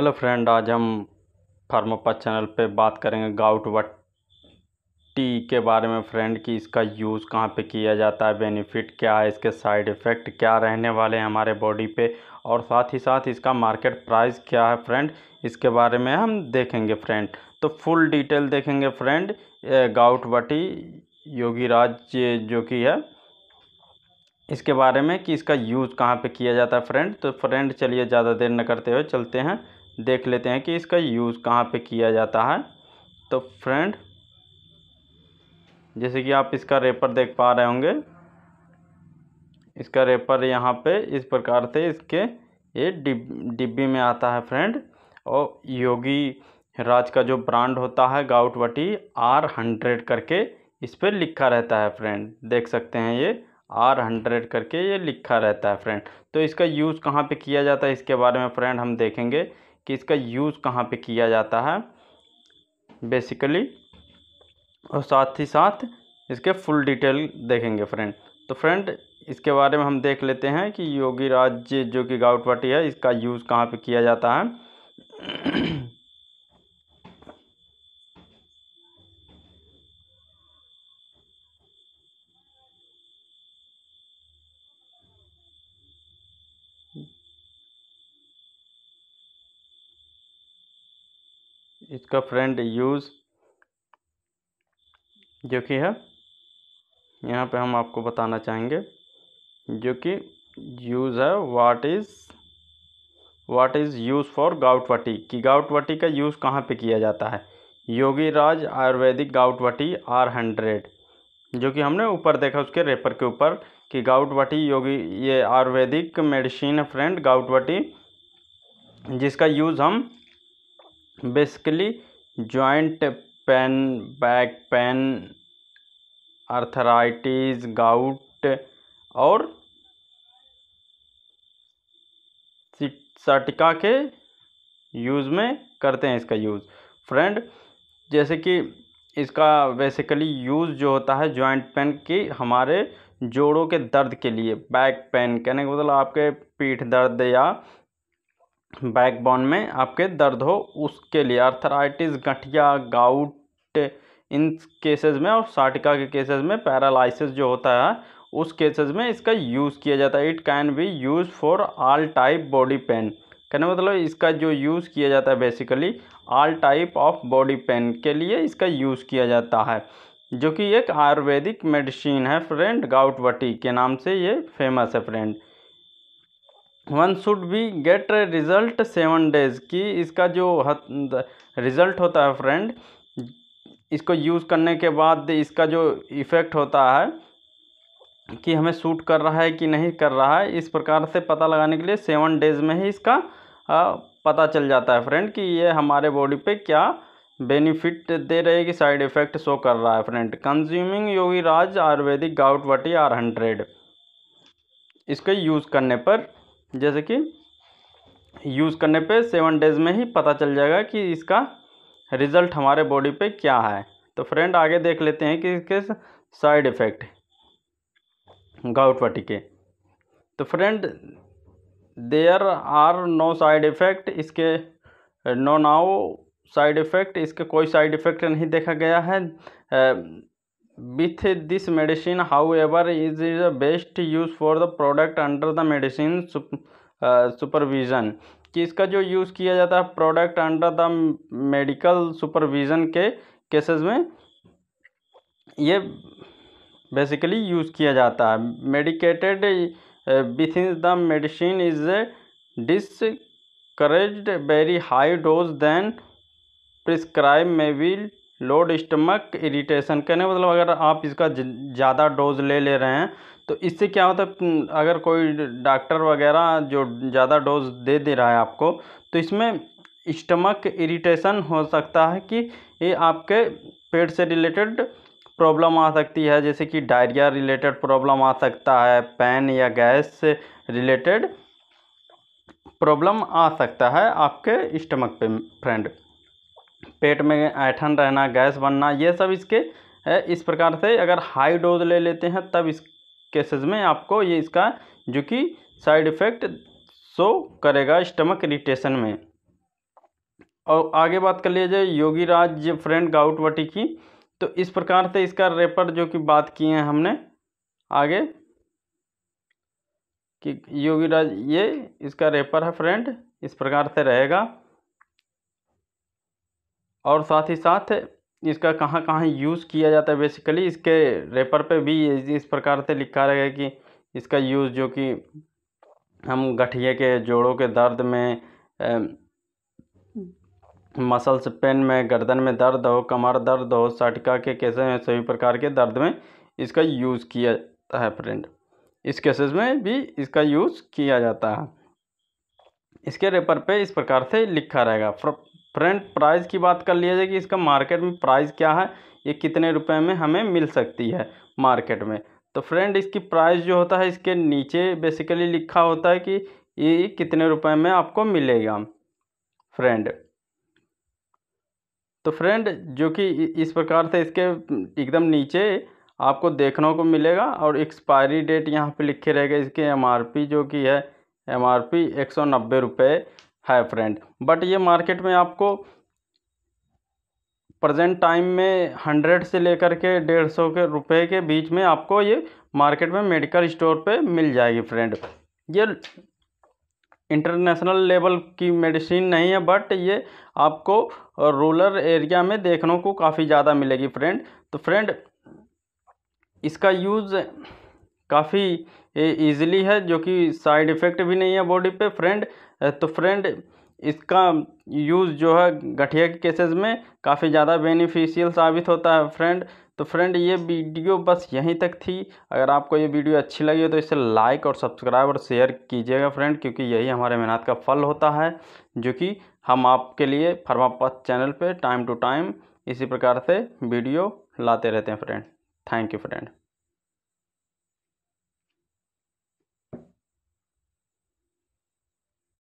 Hello friend आज हम फार्मोपा channel पे बात करेंगे गाउट वट्टी के बारे में फ्रेंड कि इसका यूज़ कहाँ पे किया जाता है बेनिफिट क्या है इसके साइड इफ़ेक्ट क्या रहने वाले हैं हमारे बॉडी पे और साथ ही साथ इसका मार्केट प्राइस क्या है फ्रेंड इसके बारे में हम देखेंगे फ्रेंड तो फुल डिटेल देखेंगे फ्रेंड गाउट वटी योगी जो कि है इसके बारे में कि इसका यूज़ कहाँ पे किया जाता है फ्रेंड तो फ्रेंड चलिए ज़्यादा देर न करते हुए चलते हैं देख लेते हैं कि इसका यूज़ कहाँ पे किया जाता है तो फ्रेंड जैसे कि आप इसका रेपर देख पा रहे होंगे इसका रेपर यहाँ पे इस प्रकार से इसके ये डिब्बी में आता है फ्रेंड और योगी राज का जो ब्रांड होता है गाउटवटी आर हंड्रेड करके इस पर लिखा रहता है फ्रेंड देख सकते हैं ये आर हंड्रेड करके ये लिखा रहता है फ्रेंड तो इसका यूज़ कहाँ पे किया जाता है इसके बारे में फ्रेंड हम देखेंगे कि इसका यूज़ कहाँ पे किया जाता है बेसिकली और साथ ही साथ इसके फुल डिटेल देखेंगे फ्रेंड तो फ्रेंड इसके बारे में हम देख लेते हैं कि योगी राज्य जो कि गाउटवाटी है इसका यूज़ कहाँ पे किया जाता है इसका फ्रेंड यूज़ जो कि है यहाँ पे हम आपको बताना चाहेंगे जो कि यूज़ है what is what is use for Goutvati कि गाउटवटी का यूज़ कहाँ पे किया जाता है Yogi Raj Ayurvedic Goutvati R hundred जो कि हमने ऊपर देखा उसके रेपर के ऊपर कि गाउटवटी योगी ये आयुर्वेदिक मेडिसिन फ्रेंड गाउटवटी जिसका यूज़ हम basically joint pain back pain arthritis gout और सटिका के यूज़ में करते हैं इसका यूज़ फ्रेंड जैसे कि इसका बेसिकली यूज़ जो होता है जॉइंट पेन की हमारे जोड़ों के दर्द के लिए बैक पेन कहने का मतलब आपके पीठ दर्द या बैकबोन में आपके दर्द हो उसके लिए अर्थराइटिस गठिया गाउट इन केसेस में और साटिका के केसेस में पैरालिसिस जो होता है उस केसेस में इसका यूज़ किया जाता है it can be use for all type body pain कहने मतलब इसका जो यूज़ किया जाता है basically all type of body pain के लिए इसका यूज़ किया जाता है जो कि एक आयुर्वेदिक मेडिसिन है फ्रेंड गाउटवटी के नाम से ये फेमस है friend one should be get result seven days की इसका जो रिज़ल्ट होता है फ्रेंड इसको यूज़ करने के बाद इसका जो इफ़ेक्ट होता है कि हमें सूट कर रहा है कि नहीं कर रहा है इस प्रकार से पता लगाने के लिए सेवन डेज़ में ही इसका आ, पता चल जाता है फ्रेंड कि ये हमारे बॉडी पे क्या बेनिफिट दे रहे कि साइड इफ़ेक्ट शो कर रहा है friend consuming Yogi Raj Ayurvedic gout Vati R hundred इसको यूज़ करने पर जैसे कि यूज़ करने पे सेवन डेज़ में ही पता चल जाएगा कि इसका रिज़ल्ट हमारे बॉडी पे क्या है तो फ्रेंड आगे देख लेते हैं कि इसके साइड इफ़ेक्ट गाउट पट्टी के तो friend there are no side effect इसके नो नाओ साइड इफ़ेक्ट इसके कोई साइड इफ़ेक्ट नहीं देखा गया है With this medicine, however, is is best use for the product under the medicine uh, supervision. कि इसका जो यूज़ किया जाता है product under the medical supervision के केसेस में ये बेसिकली यूज़ किया जाता है medicated with in the medicine is discourage very high dose than prescribe may will load stomach irritation कहने का मतलब अगर आप इसका ज़्यादा डोज ले ले रहे हैं तो इससे क्या होता है हम्म, अगर कोई डॉक्टर वगैरह जो ज़्यादा डोज दे दे रहा है आपको तो इसमें स्टमक इरीटेशन हो सकता है कि ये आपके पेट से रिलेटेड प्रॉब्लम आ सकती है जैसे कि डायरिया रिलेटेड प्रॉब्लम आ सकता है पैन या गैस से रिलेटेड प्रॉब्लम आ सकता है आपके स्टमक पे फ्रेंड पेट में ऐठन रहना गैस बनना ये सब इसके है इस प्रकार से अगर हाई डोज ले लेते हैं तब इस केसेस में आपको ये इसका जो कि साइड इफ़ेक्ट शो करेगा स्टमक इरीटेशन में और आगे बात कर लिया जाए योगी राज फ्रेंड गाउटवटी की तो इस प्रकार से इसका रेपर जो कि बात किए हैं हमने आगे कि योगी राज ये इसका रेपर है फ्रेंड इस प्रकार से रहेगा और साथ ही साथ इसका कहाँ कहाँ यूज़ किया जाता है बेसिकली इसके रेपर पे भी इस प्रकार से लिखा रहेगा कि इसका यूज़ जो कि हम गठिए के जोड़ों के दर्द में मसल्स पेन में गर्दन में दर्द हो कमर दर्द हो सटका के केसेस में सभी प्रकार के दर्द में इसका यूज़ किया जाता है फ्रेंड इस केसेस में भी इसका यूज़ किया जाता है इसके रेपर पे इस प्रकार से लिखा रहेगा फ्रेंड प्राइस की बात कर लिया जाए कि इसका मार्केट में प्राइस क्या है ये कितने रुपए में हमें मिल सकती है मार्केट में तो फ्रेंड इसकी प्राइस जो होता है इसके नीचे बेसिकली लिखा होता है कि ये कितने रुपए में आपको मिलेगा फ्रेंड तो फ्रेंड जो कि इस प्रकार से इसके एकदम नीचे आपको देखने को मिलेगा और एक्सपायरी डेट यहाँ पे लिखे रहेगा इसके एम जो कि है एम एक सौ नब्बे रुपये है फ्रेंड बट ये मार्केट में आपको प्रेजेंट टाइम में हंड्रेड से लेकर के डेढ़ सौ के रुपए के बीच में आपको ये मार्केट में मेडिकल स्टोर पे मिल जाएगी फ्रेंड ये इंटरनेशनल लेवल की मेडिसिन नहीं है बट ये आपको रूरल एरिया में देखने को काफ़ी ज़्यादा मिलेगी फ्रेंड तो फ्रेंड इसका यूज़ काफ़ी इजीली है जो कि साइड इफ़ेक्ट भी नहीं है बॉडी पे फ्रेंड तो फ्रेंड इसका यूज़ जो है गठिया के केसेस में काफ़ी ज़्यादा बेनिफिशियल साबित होता है फ्रेंड तो फ्रेंड ये वीडियो बस यहीं तक थी अगर आपको ये वीडियो अच्छी लगी हो तो इसे लाइक और सब्सक्राइब और शेयर कीजिएगा फ्रेंड क्योंकि यही हमारे मेहनत का फल होता है जो कि हम आपके लिए फर्मापथ चैनल पे टाइम टू टाइम इसी प्रकार से वीडियो लाते रहते हैं फ्रेंड थैंक यू फ्रेंड